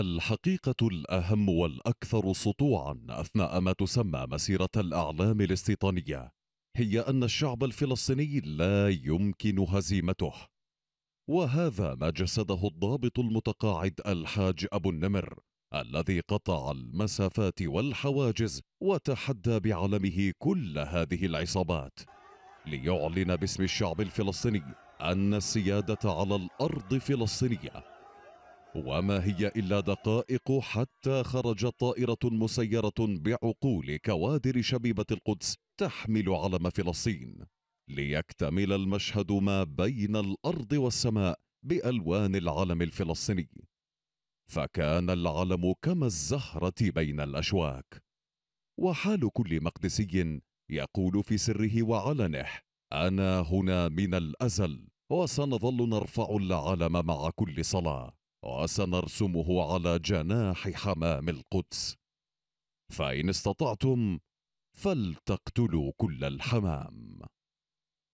الحقيقة الأهم والأكثر سطوعا أثناء ما تسمى مسيرة الأعلام الاستيطانية هي أن الشعب الفلسطيني لا يمكن هزيمته وهذا ما جسده الضابط المتقاعد الحاج أبو النمر الذي قطع المسافات والحواجز وتحدى بعلمه كل هذه العصابات ليعلن باسم الشعب الفلسطيني أن السيادة على الأرض فلسطينية وما هي إلا دقائق حتى خرجت طائرة مسيرة بعقول كوادر شبيبة القدس تحمل علم فلسطين ليكتمل المشهد ما بين الأرض والسماء بألوان العلم الفلسطيني فكان العلم كما الزهرة بين الأشواك وحال كل مقدسي يقول في سره وعلنه أنا هنا من الأزل وسنظل نرفع العلم مع كل صلاة وسنرسمه على جناح حمام القدس فان استطعتم فلتقتلوا كل الحمام